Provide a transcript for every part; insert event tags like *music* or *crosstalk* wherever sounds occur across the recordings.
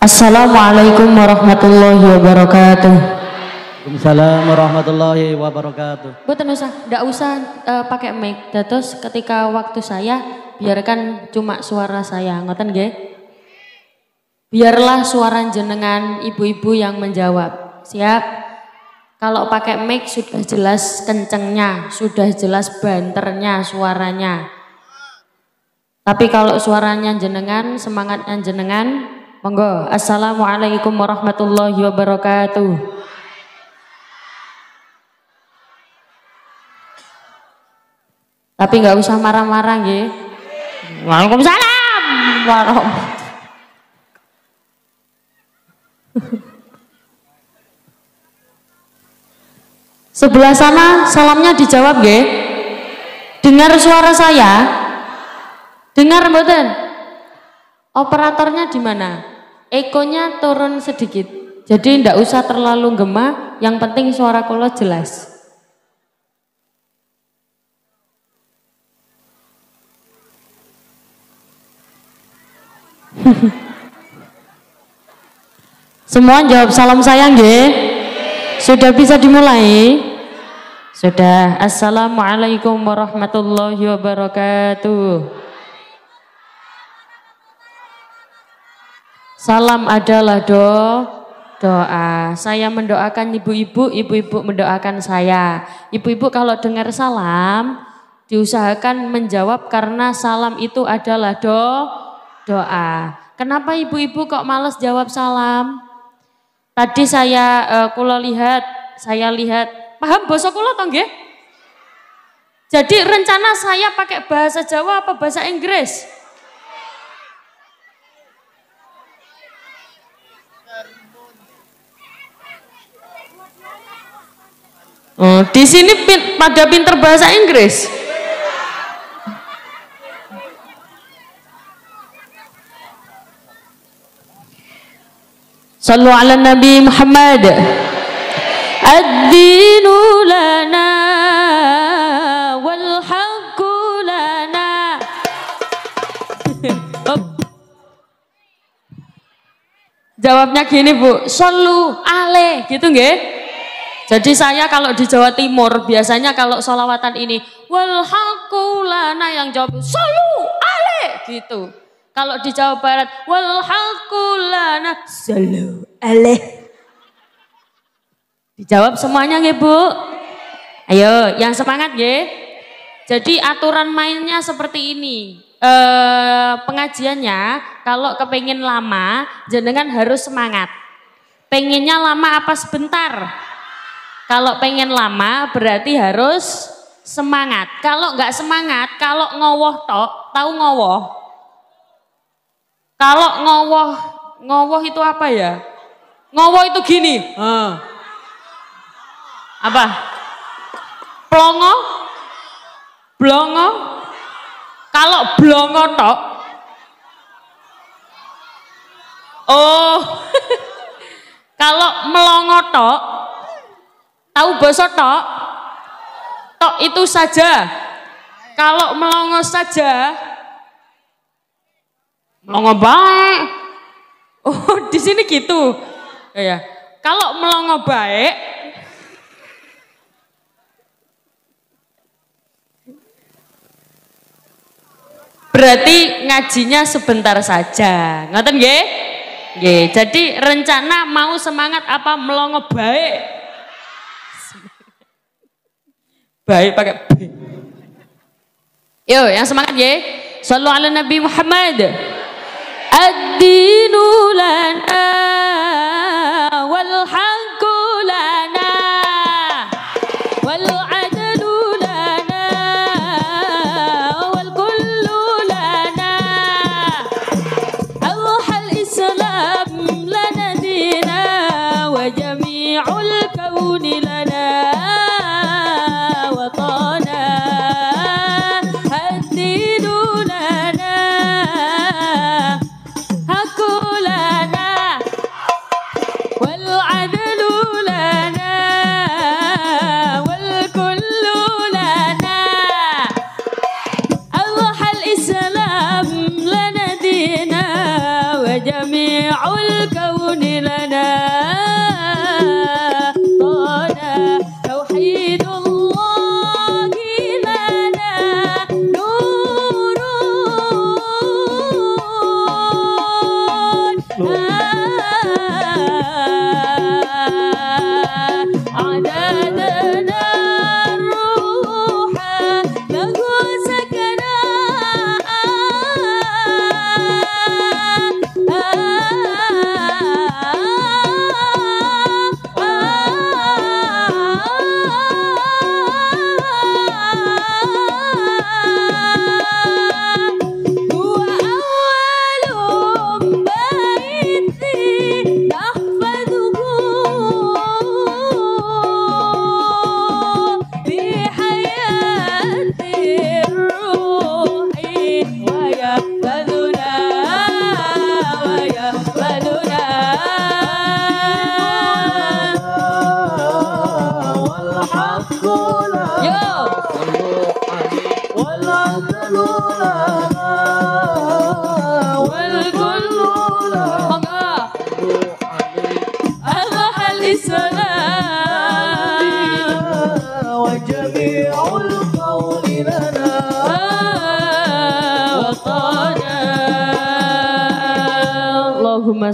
Assalamualaikum warahmatullahi wabarakatuh. Waalaikumsalam warahmatullahi wabarakatuh. Bu usah, ndak usah uh, pakai mic. Terus ketika waktu saya biarkan cuma suara saya, ngoten nggih? Biarlah suara jenengan ibu-ibu yang menjawab. Siap? Kalau pakai mic sudah jelas kencengnya, sudah jelas banternya suaranya. Tapi kalau suaranya jenengan, semangatnya jenengan, Monggo, Assalamualaikum warahmatullahi wabarakatuh. Tapi nggak usah marah-marah ya. Waalaikumsalam. warahmatullah. Sebelah sana salamnya dijawab ya. Dengar suara saya? Dengar mboten? Operatornya di mana? Ekonya turun sedikit. Jadi tidak usah terlalu gema, yang penting suara kula jelas. *laughs* Semua jawab salam sayang ya. Sudah bisa dimulai? Sudah. Assalamualaikum warahmatullahi wabarakatuh. Salam adalah do doa. Saya mendoakan ibu-ibu, ibu-ibu mendoakan saya. Ibu-ibu kalau dengar salam diusahakan menjawab karena salam itu adalah do doa. Kenapa ibu-ibu kok males jawab salam? Tadi saya uh, kula lihat, saya lihat. Paham bahasa kula atau enggak? Jadi rencana saya pakai bahasa Jawa apa bahasa Inggris? Oh, di sini pin, pada pinter bahasa Inggris. Sallu ala Nabi Muhammad. Ad-dinu lana wal haqqu lana. Jawabnya gini, Bu. Sallu ale gitu nggih? Jadi saya kalau di Jawa Timur biasanya kalau solawatan ini walhakulana yang jawab solu ale gitu. Kalau di Jawa Barat walhakulana solu ale. Dijawab semuanya nggih Bu? Ayo, yang semangat ya. Jadi aturan mainnya seperti ini. E, pengajiannya kalau kepengen lama jenengan harus semangat. Pengennya lama apa sebentar? Kalau pengen lama berarti harus semangat. Kalau nggak semangat, kalau ngowoh tok, tahu ngowoh? Kalau ngowoh, ngowoh itu apa ya? Ngowoh itu gini. Apa? Plongo? Blongo? Kalau blongo tok. Oh. *laughs* kalau melongo tok tahu basa tok? Tok itu saja. Kalau melongo saja melongo baik. Oh, di sini gitu. Ya, ya. Kalau melongo baik berarti ngajinya sebentar saja. Ngoten nggih? Nggih, jadi rencana mau semangat apa melongo baik baik pakai B. Yo, yang semangat ya. Sallu ala Nabi Muhammad. Ad-dinu lana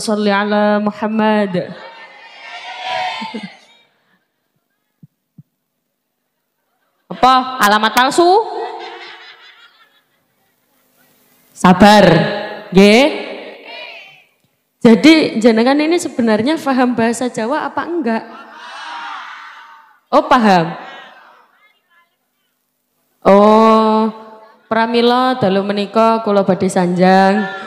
salli ala Muhammad. Apa? Alamat palsu? Sabar. Ye. Jadi jenengan ini sebenarnya paham bahasa Jawa apa enggak? Oh paham. Oh, pramila dalam menikah kalau badai sanjang.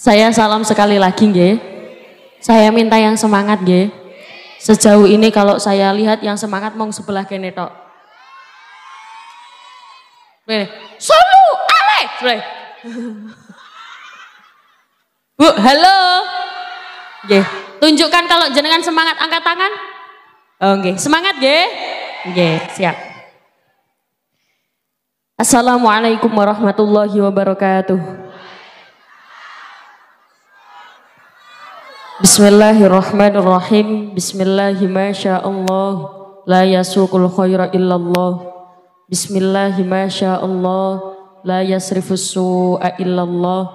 Saya salam sekali lagi nge. Saya minta yang semangat nge. Sejauh ini kalau saya lihat yang semangat mong sebelah kene tok. Solu ale. *laughs* Bu, halo. Nge. Tunjukkan kalau jenengan semangat angkat tangan. Oh, nge. Semangat nge. Nge. siap. Assalamualaikum warahmatullahi wabarakatuh. Bismillahirrahmanirrahim. Bismillahi La yasukul khaira illallah. Bismillahi La yasrifus su'a illallah.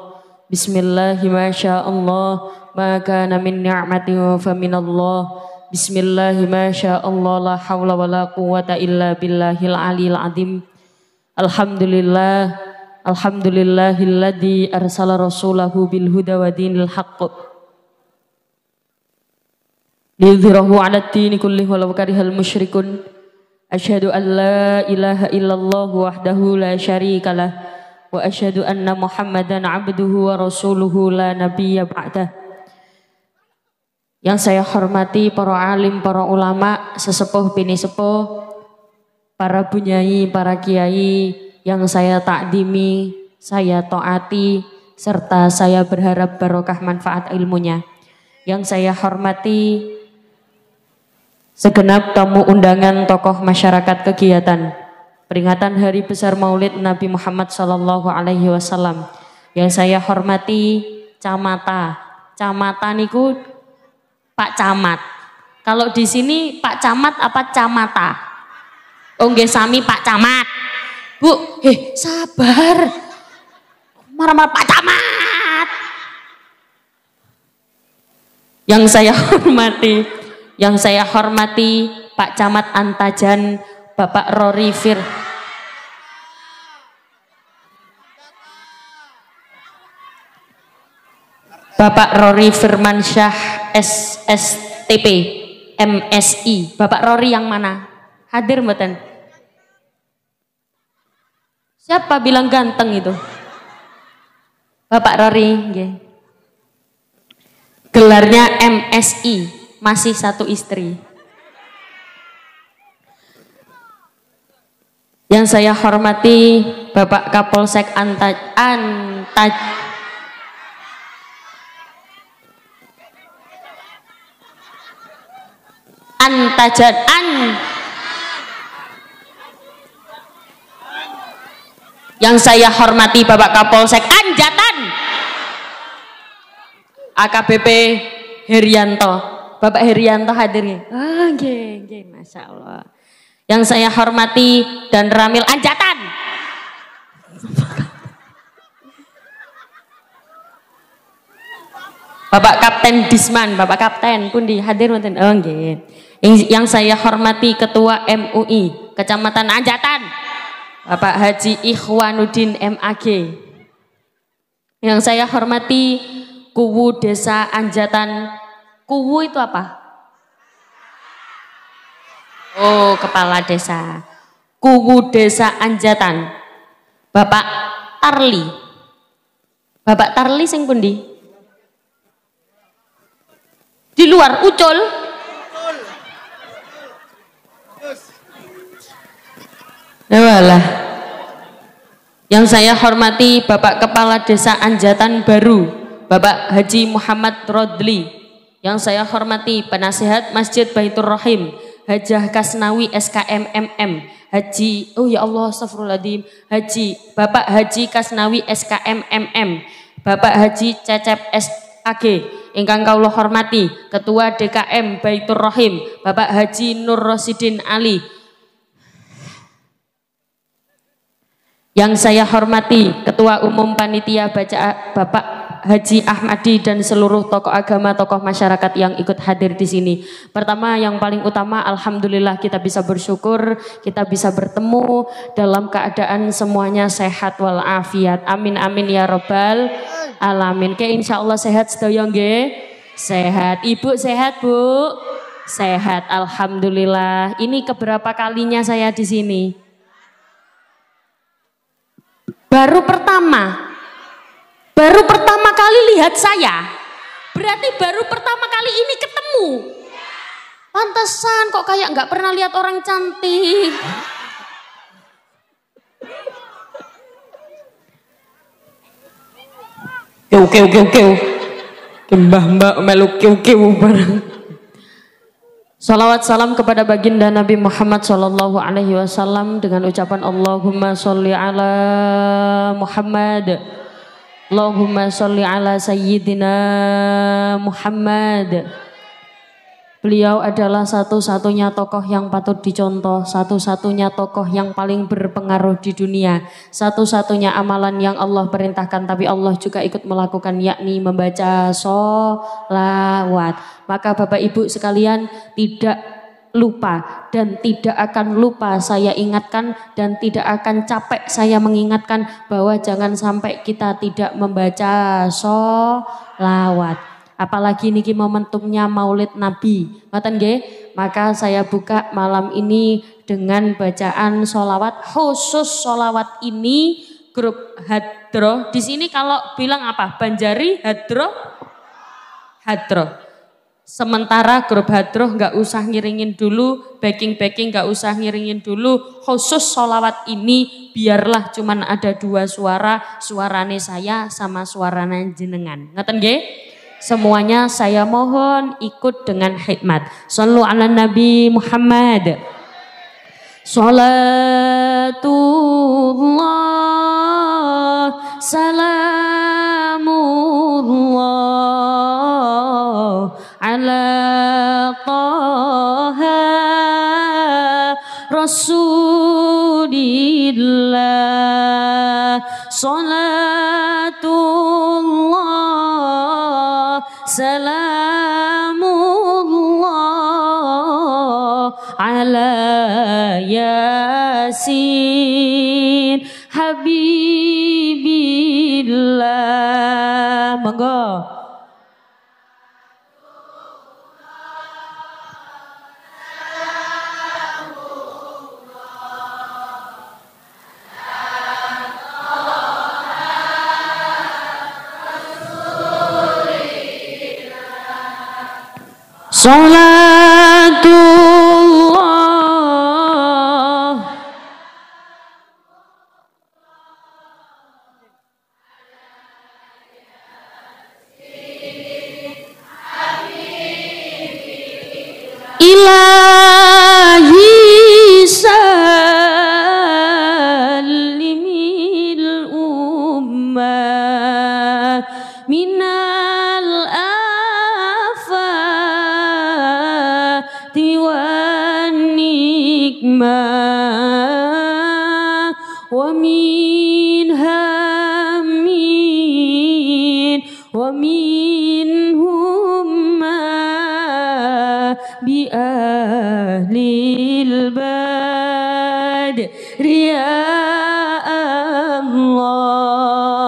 Bismillahi Ma kana min ni'matin fa minallah. Bismillahi La hawla wa la quwata illa billahil alil adim. Alhamdulillah. Alhamdulillahilladzi arsala rasulahu bil huda wa dinil haqq Yudhirahu ala tini kulli walau karihal musyrikun Ashadu an la ilaha illallah wahdahu la sharika lah Wa ashadu anna muhammadan abduhu wa rasuluhu la nabiyya ba'dah Yang saya hormati para alim, para ulama, sesepuh, bini sepuh Para bunyai, para kiai yang saya takdimi, saya to'ati Serta saya berharap barokah manfaat ilmunya yang saya hormati Segenap tamu undangan tokoh masyarakat kegiatan peringatan Hari Besar Maulid Nabi Muhammad Sallallahu Alaihi Wasallam yang saya hormati camata, camata niku Pak Camat. Kalau di sini Pak Camat apa camata? Ongge oh, sami Pak Camat. Bu, heh sabar. Marah-marah Pak Camat. Yang saya *laughs* hormati yang saya hormati Pak Camat Antajan, Bapak Rory Fir. Bapak Rory Firmansyah SSTP MSI. Bapak Rory yang mana? Hadir mboten? Siapa bilang ganteng itu? Bapak Rory, nggih. gelarnya MSI, masih satu istri. Yang saya hormati Bapak Kapolsek Antaj, Antaj Antajan An Yang saya hormati Bapak Kapolsek Anjatan AKBP Herianto Bapak Herianto hadir nih. Ah, geng, geng, Masya Allah. Yang saya hormati dan Ramil Anjatan. Bapak Kapten Disman, Bapak Kapten pun dihadir nonton. Oh Yang, yang saya hormati Ketua MUI Kecamatan Anjatan. Bapak Haji Ikhwanuddin MAG. Yang saya hormati Kuwu Desa Anjatan Kuwu itu apa? Oh, kepala desa. Kuwu Desa Anjatan. Bapak Tarli. Bapak Tarli sing pundi? Di luar Ucul. Ya walah. Yang saya hormati Bapak Kepala Desa Anjatan Baru, Bapak Haji Muhammad Rodli. Yang saya hormati penasehat Masjid Baitur Rahim, Hajah Kasnawi SKM MM, Haji, oh ya Allah, astagfirullahaladzim, Haji, Bapak Haji Kasnawi SKM MM, Bapak Haji Cecep SAG, ingkang kaulo hormati, Ketua DKM Baitur Rahim, Bapak Haji Nur Rosidin Ali, yang saya hormati Ketua Umum Panitia Baca Bapak Haji Ahmadi dan seluruh tokoh agama, tokoh masyarakat yang ikut hadir di sini. Pertama yang paling utama alhamdulillah kita bisa bersyukur, kita bisa bertemu dalam keadaan semuanya sehat walafiat. Amin amin ya robbal alamin. Oke insyaallah sehat sedaya nggih. Sehat. Ibu sehat, Bu? Sehat, alhamdulillah. Ini keberapa kalinya saya di sini? Baru pertama kali lihat saya, berarti baru pertama kali ini ketemu. Pantesan kok kayak nggak pernah lihat orang cantik. Keu keu keu keu. Kembah mbak melu keu keu Salawat salam kepada baginda Nabi Muhammad Sallallahu Alaihi Wasallam dengan ucapan Allahumma sholli ala Muhammad. Allahumma sholli ala sayyidina Muhammad. Beliau adalah satu-satunya tokoh yang patut dicontoh, satu-satunya tokoh yang paling berpengaruh di dunia, satu-satunya amalan yang Allah perintahkan tapi Allah juga ikut melakukan yakni membaca sholawat. Maka Bapak Ibu sekalian tidak lupa dan tidak akan lupa saya ingatkan dan tidak akan capek saya mengingatkan bahwa jangan sampai kita tidak membaca sholawat Apalagi niki momentumnya Maulid Nabi. Ngoten nggih? Maka saya buka malam ini dengan bacaan sholawat khusus sholawat ini grup hadroh Di sini kalau bilang apa? Banjari hadroh hadroh Sementara grup hadroh nggak usah ngiringin dulu, backing-backing nggak usah ngiringin dulu. Khusus solawat ini biarlah cuman ada dua suara, suarane saya sama suarane jenengan. Ngeten nggih? Semuanya saya mohon ikut dengan hikmat. Sallu ala Nabi Muhammad. Salatullah, salamullah ala qaha rasulillah salatullah salamullah ala yasin habibillah Don't là.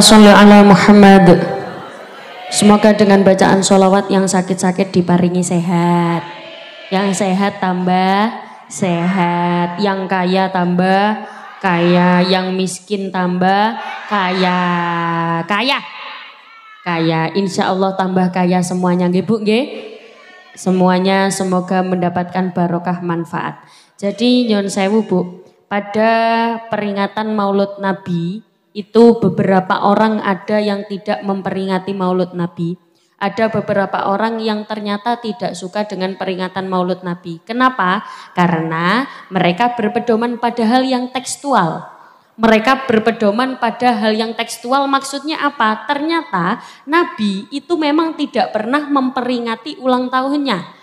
Allahumma sholli ala Muhammad. Semoga dengan bacaan sholawat yang sakit-sakit diparingi sehat. Yang sehat tambah sehat, yang kaya tambah kaya, yang miskin tambah kaya. Kaya. Kaya, insya Allah tambah kaya semuanya nggih Bu Semuanya semoga mendapatkan barokah manfaat. Jadi nyon sewu Bu, pada peringatan Maulud Nabi itu beberapa orang ada yang tidak memperingati maulud Nabi. Ada beberapa orang yang ternyata tidak suka dengan peringatan maulud Nabi. Kenapa? Karena mereka berpedoman pada hal yang tekstual. Mereka berpedoman pada hal yang tekstual maksudnya apa? Ternyata Nabi itu memang tidak pernah memperingati ulang tahunnya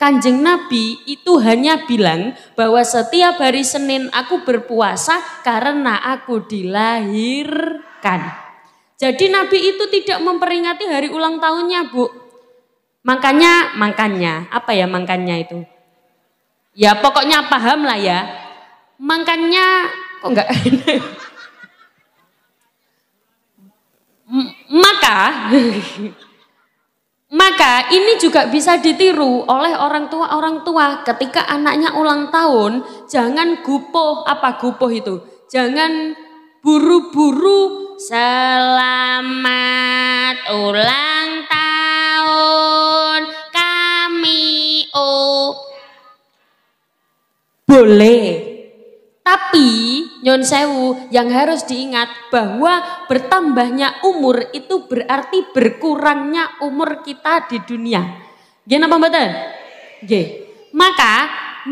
Kanjeng Nabi itu hanya bilang bahwa setiap hari Senin aku berpuasa karena aku dilahirkan. Jadi Nabi itu tidak memperingati hari ulang tahunnya, Bu. Makanya, makanya, apa ya makanya itu? Ya pokoknya paham lah ya. Makanya, kok enggak *laughs* maka *laughs* Maka ini juga bisa ditiru oleh orang tua-orang tua ketika anaknya ulang tahun, jangan gupoh apa gupoh itu. Jangan buru-buru selamat ulang tahun kami oh. Boleh. Tapi Nyon Sewu yang harus diingat bahwa bertambahnya umur itu berarti berkurangnya umur kita di dunia. Gimana napa mboten? Nggih. Maka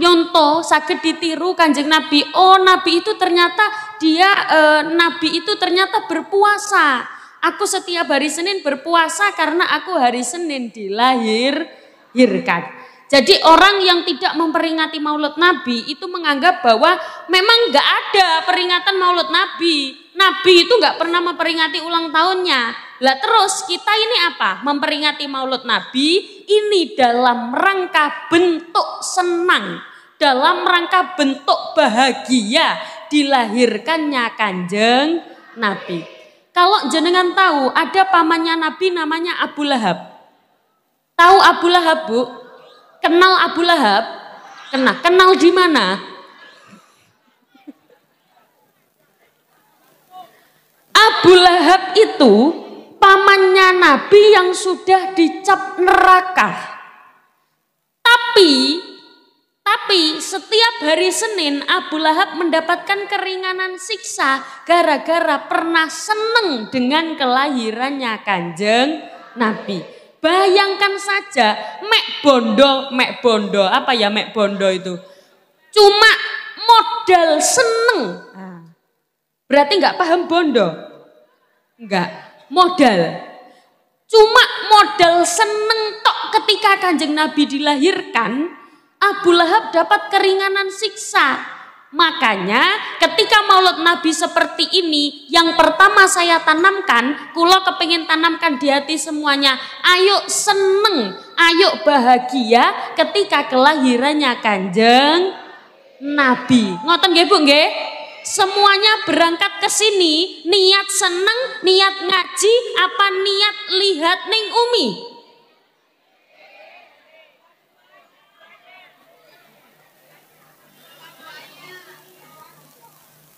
Nyonto sakit ditiru kanjeng Nabi. Oh Nabi itu ternyata dia eh, Nabi itu ternyata berpuasa. Aku setiap hari Senin berpuasa karena aku hari Senin dilahir hirkan. Jadi orang yang tidak memperingati Maulud Nabi itu menganggap bahwa memang nggak ada peringatan Maulud Nabi. Nabi itu nggak pernah memperingati ulang tahunnya. Lah terus kita ini apa? Memperingati Maulud Nabi ini dalam rangka bentuk senang, dalam rangka bentuk bahagia dilahirkannya Kanjeng Nabi. Kalau jenengan tahu ada pamannya Nabi namanya Abu Lahab. Tahu Abu Lahab, Bu? Kenal Abu Lahab? kenal. Kenal di mana? Abu Lahab itu pamannya Nabi yang sudah dicap neraka. Tapi tapi setiap hari Senin Abu Lahab mendapatkan keringanan siksa gara-gara pernah seneng dengan kelahirannya Kanjeng Nabi. Bayangkan saja, mek bondo, mek bondo, apa ya mek bondo itu? Cuma modal seneng. Ah. Berarti nggak paham bondo? Enggak, modal. Cuma modal seneng tok ketika kanjeng Nabi dilahirkan, Abu Lahab dapat keringanan siksa. Makanya ketika maulud Nabi seperti ini, yang pertama saya tanamkan, kulo kepingin tanamkan di hati semuanya, ayo seneng, ayo bahagia ketika kelahirannya kanjeng Nabi. Ngoten nggih Bu nggih? Semuanya berangkat ke sini, niat seneng, niat ngaji, apa niat lihat ning umi.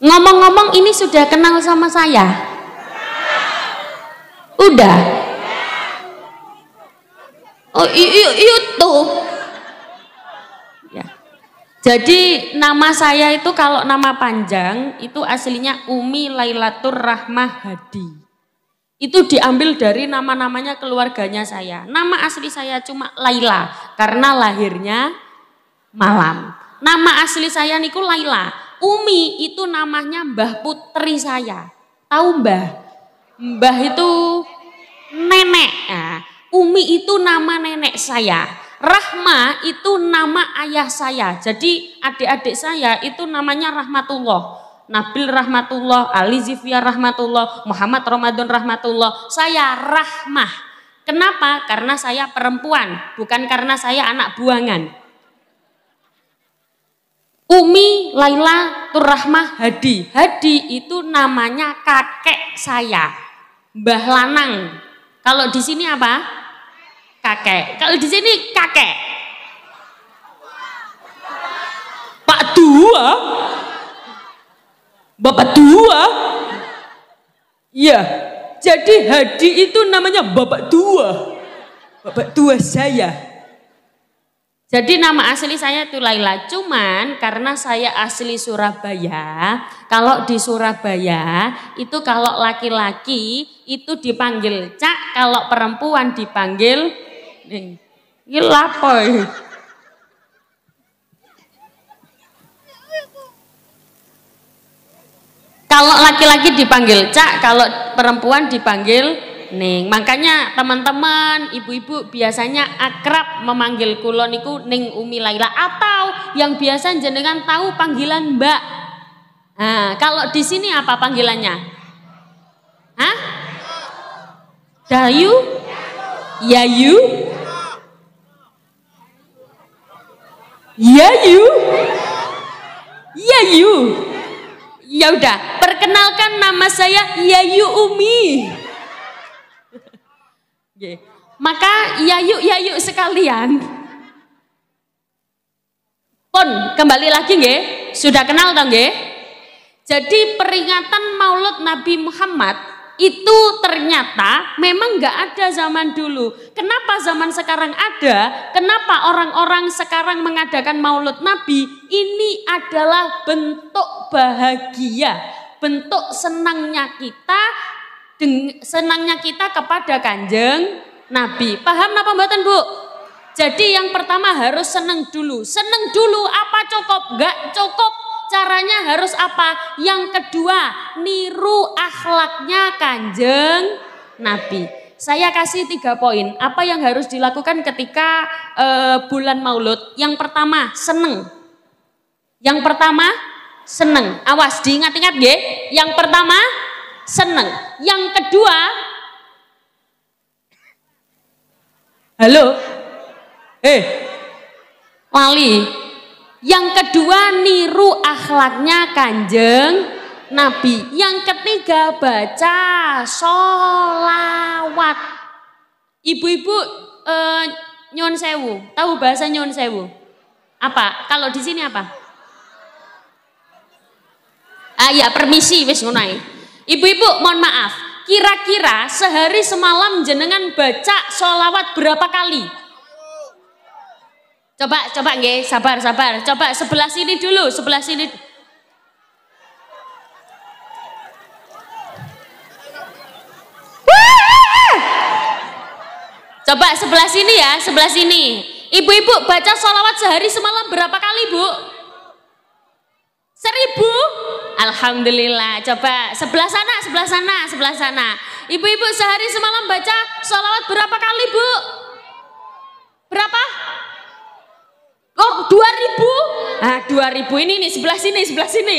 Ngomong-ngomong ini sudah kenal sama saya? Udah? Oh itu. Iya ya. Jadi nama saya itu kalau nama panjang itu aslinya Umi Lailatur Rahmah Hadi. Itu diambil dari nama-namanya keluarganya saya. Nama asli saya cuma Laila karena lahirnya malam. Nama asli saya niku Laila, Umi itu namanya Mbah Putri saya. Tahu Mbah? Mbah itu nenek. Ah, Umi itu nama nenek saya. Rahma itu nama ayah saya. Jadi adik-adik saya itu namanya Rahmatullah. Nabil Rahmatullah, Ali Zivia Rahmatullah, Muhammad Ramadan Rahmatullah. Saya Rahmah. Kenapa? Karena saya perempuan, bukan karena saya anak buangan. Umi Laila Turrahmah Hadi. Hadi itu namanya kakek saya. Mbah Lanang. Kalau di sini apa? Kakek. Kalau di sini kakek. Pak tua Bapak tua Iya. Jadi Hadi itu namanya Bapak tua Bapak tua saya. Jadi nama asli saya itu Laila. Cuman karena saya asli Surabaya, kalau di Surabaya itu kalau laki-laki itu dipanggil Cak, kalau perempuan dipanggil Ini lapo. Kalau laki-laki dipanggil Cak, kalau perempuan dipanggil Ning. Makanya teman-teman, ibu-ibu biasanya akrab memanggil kula niku Ning Umi Laila atau yang biasa jenengan tahu panggilan Mbak. Nah, kalau di sini apa panggilannya? Hah? Dayu? Yayu? Yayu? Yayu? Ya udah, perkenalkan nama saya Yayu Umi. Maka yayuk-yayuk ya sekalian. Pun kembali lagi nggih, sudah kenal toh nggih? Jadi peringatan Maulud Nabi Muhammad itu ternyata memang nggak ada zaman dulu. Kenapa zaman sekarang ada? Kenapa orang-orang sekarang mengadakan Maulud Nabi? Ini adalah bentuk bahagia, bentuk senangnya kita senangnya kita kepada kanjeng Nabi. Paham apa mboten Bu? Jadi yang pertama harus seneng dulu. Seneng dulu apa cukup? Gak cukup. Caranya harus apa? Yang kedua, niru akhlaknya kanjeng Nabi. Saya kasih tiga poin. Apa yang harus dilakukan ketika e, bulan Maulud? Yang pertama, seneng. Yang pertama, seneng. Awas diingat-ingat ya. Yang pertama, seneng. Yang kedua, halo, eh, wali. Yang kedua niru akhlaknya kanjeng Nabi. Yang ketiga baca sholawat. Ibu-ibu eh, nyon sewu, tahu bahasa nyon sewu? Apa? Kalau di sini apa? Ah ya permisi wis ngono Ibu-ibu mohon maaf, kira-kira sehari semalam jenengan baca sholawat berapa kali? Coba, coba nge, sabar, sabar. Coba sebelah sini dulu, sebelah sini. Coba sebelah sini ya, sebelah sini. Ibu-ibu baca sholawat sehari semalam berapa kali bu? Seribu? Alhamdulillah. Coba sebelah sana, sebelah sana, sebelah sana. Ibu-ibu sehari semalam baca sholawat berapa kali bu? Berapa? Oh, 2000? Ah, ribu ini nih, sebelah sini, sebelah sini.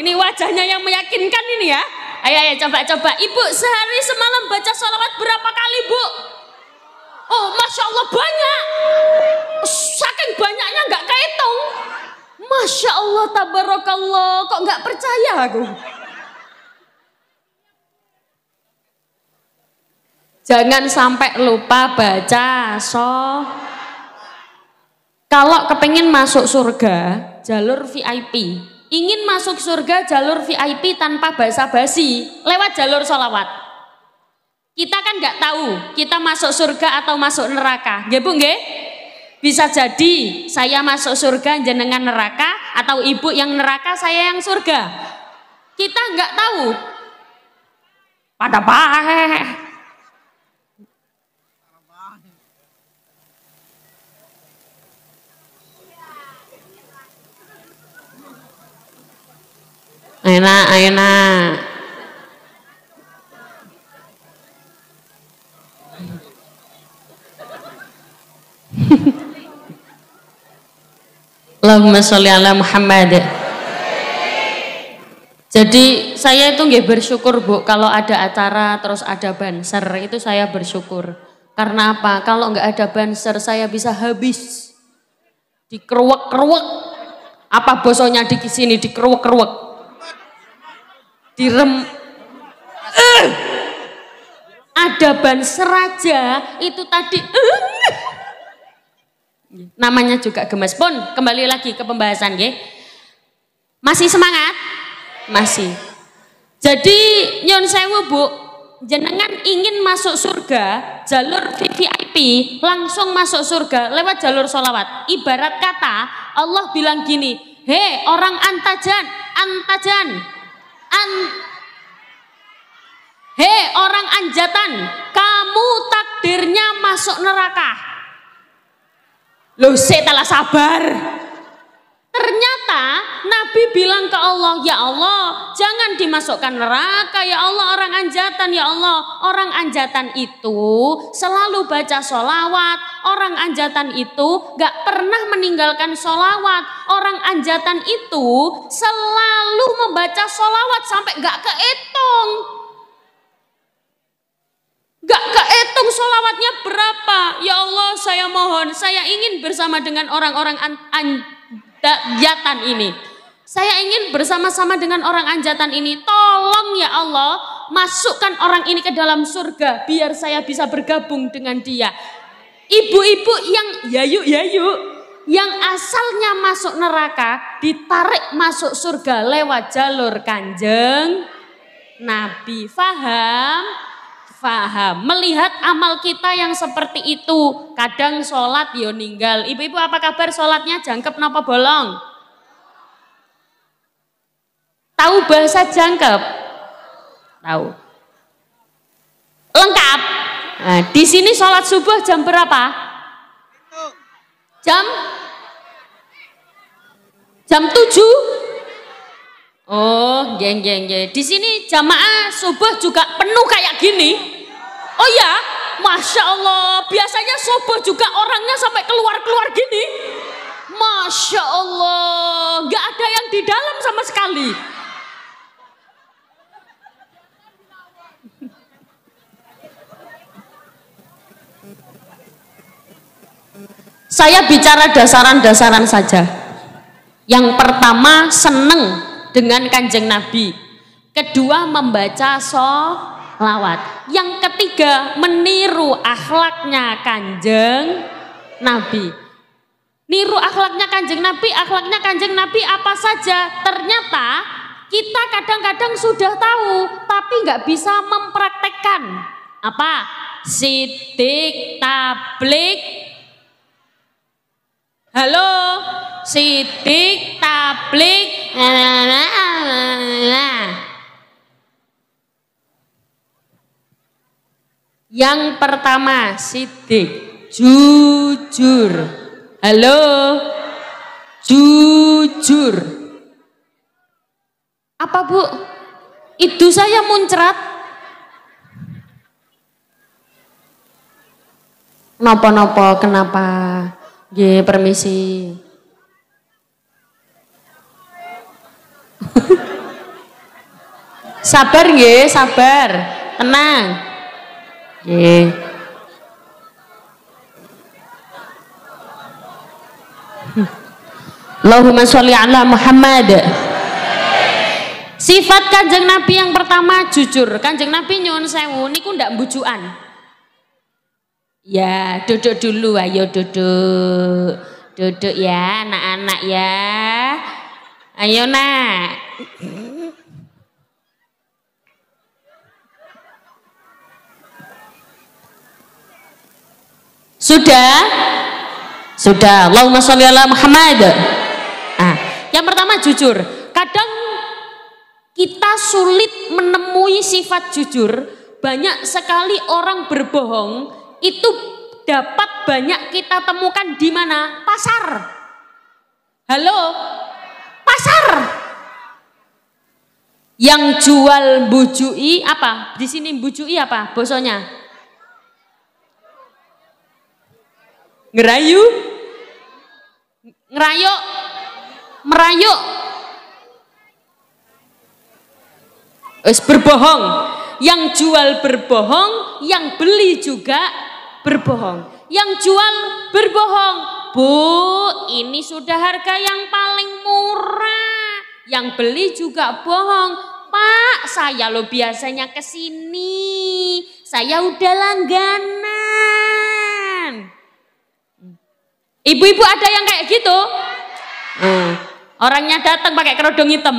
Ini wajahnya yang meyakinkan ini ya. Ayo, ayo, coba, coba. Ibu sehari semalam baca sholawat berapa kali bu? Oh, Masya Allah banyak. Saking banyaknya nggak kehitung. Masya Allah, tabarakallah, kok nggak percaya aku? Jangan sampai lupa baca so. Kalau kepingin masuk surga, jalur VIP. Ingin masuk surga jalur VIP tanpa basa-basi, lewat jalur solawat. Kita kan nggak tahu kita masuk surga atau masuk neraka. Gak bu, gak? Bisa jadi saya masuk surga jenengan neraka atau ibu yang neraka saya yang surga. Kita nggak tahu. Pada baik. Enak, enak. *laughs* Allahumma sholli ala Muhammad. Jadi saya itu nggak bersyukur bu, kalau ada acara terus ada banser itu saya bersyukur. Karena apa? Kalau nggak ada banser saya bisa habis dikeruak-keruak. Apa bosonya di sini dikeruak-keruak, direm. Uh. Ada banser aja itu tadi. Uh Namanya juga gemes pun kembali lagi ke pembahasan ya Masih semangat? Masih. Jadi nyon sewu Bu, jenengan ingin masuk surga jalur VIP langsung masuk surga lewat jalur solawat ibarat kata Allah bilang gini he orang antajan antajan an he orang anjatan kamu takdirnya masuk neraka Loh, saya telah sabar. Ternyata Nabi bilang ke Allah, "Ya Allah, jangan dimasukkan neraka ya Allah orang anjatan ya Allah. Orang anjatan itu selalu baca solawat. Orang anjatan itu gak pernah meninggalkan solawat. Orang anjatan itu selalu membaca solawat sampai gak kehitung. Gak kehitung solawatnya berapa. Ya Allah saya mohon, saya ingin bersama dengan orang-orang anjatan ini. Saya ingin bersama-sama dengan orang anjatan ini. Tolong ya Allah, masukkan orang ini ke dalam surga biar saya bisa bergabung dengan dia. Ibu-ibu yang yayu-yayu yang asalnya masuk neraka ditarik masuk surga lewat jalur kanjeng Nabi. Faham? faham, melihat amal kita yang seperti itu. Kadang sholat yo ya ninggal. Ibu-ibu apa kabar sholatnya jangkep napa bolong? Tahu bahasa jangkep? Tahu. Lengkap. Nah, di sini sholat subuh jam berapa? Jam jam 7 Oh, geng geng geng. Di sini jamaah subuh juga penuh kayak gini. Oh ya, masya Allah. Biasanya subuh juga orangnya sampai keluar keluar gini. Masya Allah, nggak ada yang di dalam sama sekali. Saya bicara dasaran-dasaran saja. Yang pertama seneng dengan kanjeng Nabi. Kedua membaca solawat. Yang ketiga meniru akhlaknya kanjeng Nabi. Niru akhlaknya kanjeng Nabi, akhlaknya kanjeng Nabi apa saja. Ternyata kita kadang-kadang sudah tahu tapi nggak bisa mempraktekkan. Apa? Sidik, tablik, Halo, sidik, tablik, Yang pertama, sidik, jujur. Halo, jujur. Apa bu? Itu saya muncrat. Nopo-nopo, kenapa? Nggih, permisi. *laughs* sabar nggih, sabar. Tenang. Nggih. *laughs* Allahumma sholli ala Muhammad. Sifat Kanjeng Nabi yang pertama jujur. Kanjeng Nabi nyuwun sewu niku ndak bujukan. Ya, duduk dulu ayo duduk. Duduk ya anak-anak ya. Ayo nak. Sudah? Sudah. Allahumma sholli ala Muhammad. Ah, yang pertama jujur. Kadang kita sulit menemui sifat jujur. Banyak sekali orang berbohong itu dapat banyak kita temukan di mana? Pasar. Halo? Pasar. Yang jual bujui apa? Di sini bujui apa? Bosonya? Ngerayu? Ngerayuk? merayu. Es berbohong. Yang jual berbohong, yang beli juga berbohong. Yang jual berbohong. Bu, ini sudah harga yang paling murah. Yang beli juga bohong. Pak, saya lo biasanya ke sini. Saya udah langganan. Ibu-ibu ada yang kayak gitu? Hmm. Orangnya datang pakai kerudung hitam.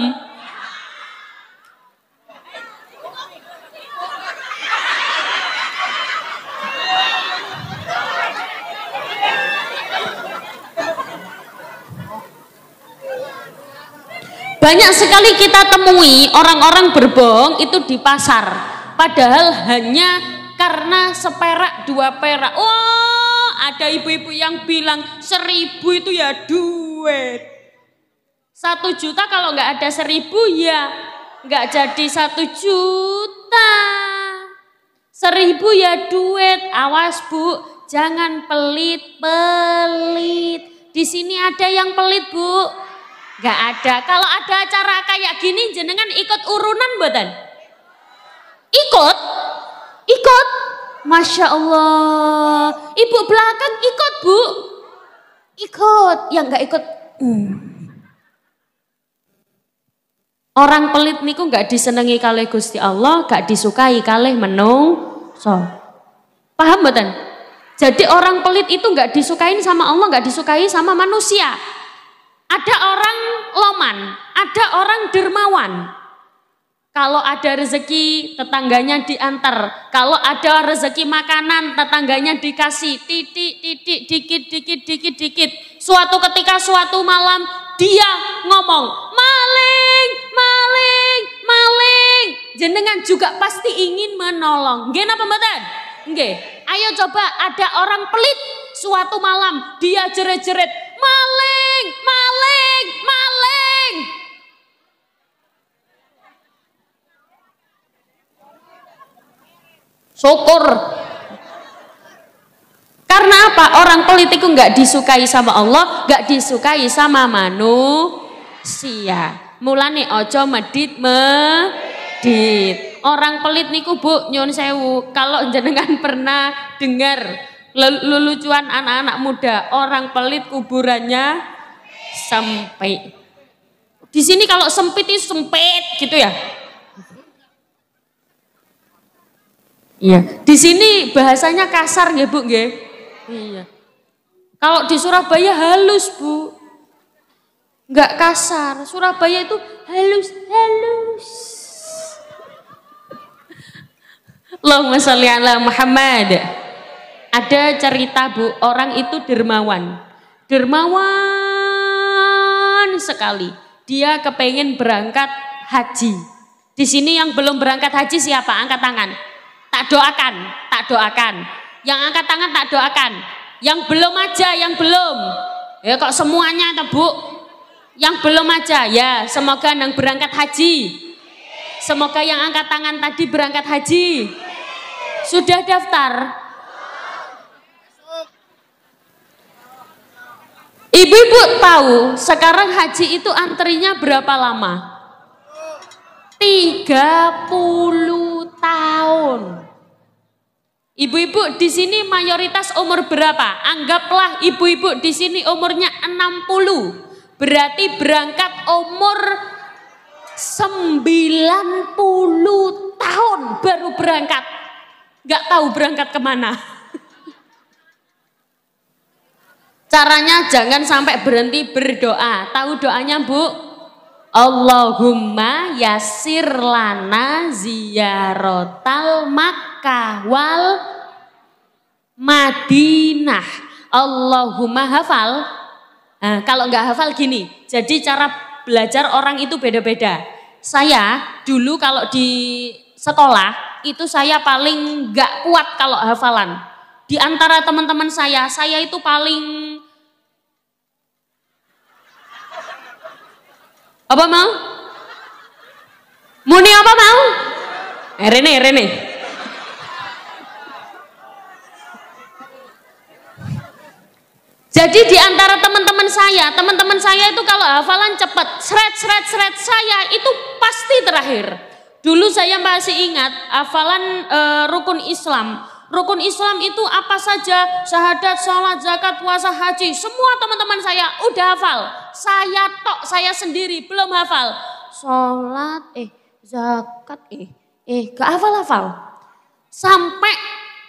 sekali kita temui orang-orang berbohong itu di pasar. Padahal hanya karena seperak dua perak. oh, ada ibu-ibu yang bilang seribu itu ya duit. Satu juta kalau nggak ada seribu ya nggak jadi satu juta. Seribu ya duit, awas bu, jangan pelit-pelit. Di sini ada yang pelit bu, Gak ada. Kalau ada acara kayak gini jenengan ikut urunan buatan? Ikut? Ikut? Masya Allah. Ibu belakang ikut bu? Ikut. Yang gak ikut? Hmm. Orang pelit niku gak disenangi kalih Gusti Allah, gak disukai kalih menung. So. Paham buatan? Jadi orang pelit itu gak disukain sama Allah, gak disukai sama manusia. Ada orang loman, ada orang dermawan. Kalau ada rezeki, tetangganya diantar. Kalau ada rezeki makanan, tetangganya dikasih. Titik, titik, dikit, dikit, dikit, dikit. Suatu ketika, suatu malam, dia ngomong, maling, maling, maling. Jenengan juga pasti ingin menolong. Gena pembetan? Oke, Ayo coba ada orang pelit Suatu malam dia jerit-jerit, maling, maling, maling. Syukur. Karena apa? Orang politiku nggak disukai sama Allah, nggak disukai sama manusia. Mulane ojo medit medit. Orang pelit niku bu nyun sewu. Kalau jenengan pernah dengar lelucuan anak-anak muda, orang pelit kuburannya sempit. Di sini kalau sempit itu sempit gitu ya. Iya, di sini bahasanya kasar nggih, Bu nggih. Iya. Kalau di Surabaya halus, Bu. Nggak kasar. Surabaya itu halus, halus. Allahumma salli ala Muhammad ada cerita bu orang itu dermawan dermawan sekali dia kepengen berangkat haji di sini yang belum berangkat haji siapa angkat tangan tak doakan tak doakan yang angkat tangan tak doakan yang belum aja yang belum ya kok semuanya tuh bu yang belum aja ya semoga yang berangkat haji semoga yang angkat tangan tadi berangkat haji sudah daftar Ibu-ibu tahu sekarang haji itu antrinya berapa lama? 30 tahun. Ibu-ibu di sini mayoritas umur berapa? Anggaplah ibu-ibu di sini umurnya 60. Berarti berangkat umur 90 tahun baru berangkat. Gak tahu berangkat kemana. Caranya jangan sampai berhenti berdoa. Tahu doanya Bu? Allahumma yasir lana ziyarotal Makkah wal Madinah. Allahumma hafal. Nah, kalau nggak hafal gini, jadi cara belajar orang itu beda-beda. Saya dulu kalau di sekolah itu saya paling nggak kuat kalau hafalan. Di antara teman-teman saya, saya itu paling Apa mau? Muni apa mau? Erene, eh, erene. Jadi di antara teman-teman saya, teman-teman saya itu kalau hafalan cepat, seret, seret, seret, saya itu pasti terakhir. Dulu saya masih ingat hafalan e, rukun Islam. Rukun Islam itu apa saja? Syahadat, sholat, zakat, puasa, haji. Semua teman-teman saya udah hafal. Saya tok, saya sendiri belum hafal. Sholat, eh zakat, eh eh gak hafal-hafal. Sampai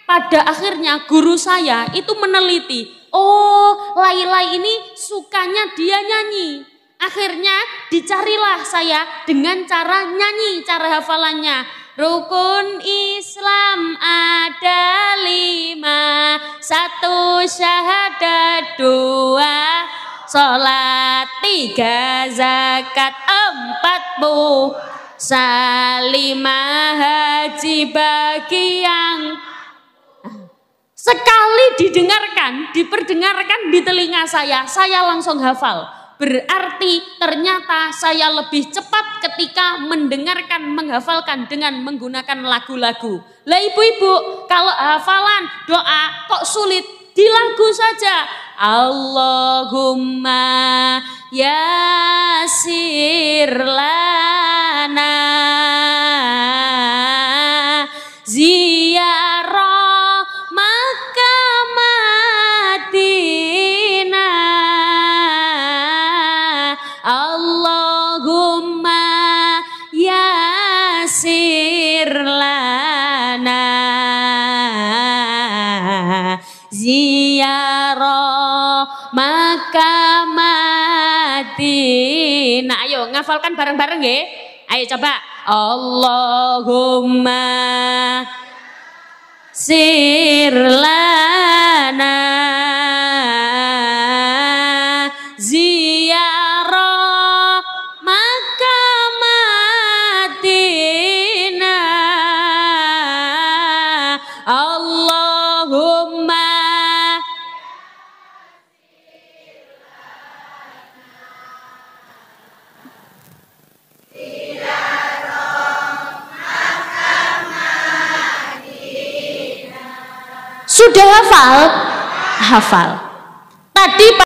pada akhirnya guru saya itu meneliti. Oh Laila ini sukanya dia nyanyi. Akhirnya dicarilah saya dengan cara nyanyi, cara hafalannya Rukun Islam ada lima Satu syahadat dua Sholat tiga zakat empat bu, Lima haji bagi yang Sekali didengarkan, diperdengarkan di telinga saya Saya langsung hafal Berarti ternyata saya lebih cepat ketika mendengarkan, menghafalkan dengan menggunakan lagu-lagu. Lah ibu-ibu, kalau hafalan doa kok sulit? Di lagu saja. Allahumma yasirlah hafalkan bareng-bareng ya. Ayo coba. Allahumma sirlana Sudah hafal? Hafal. Tadi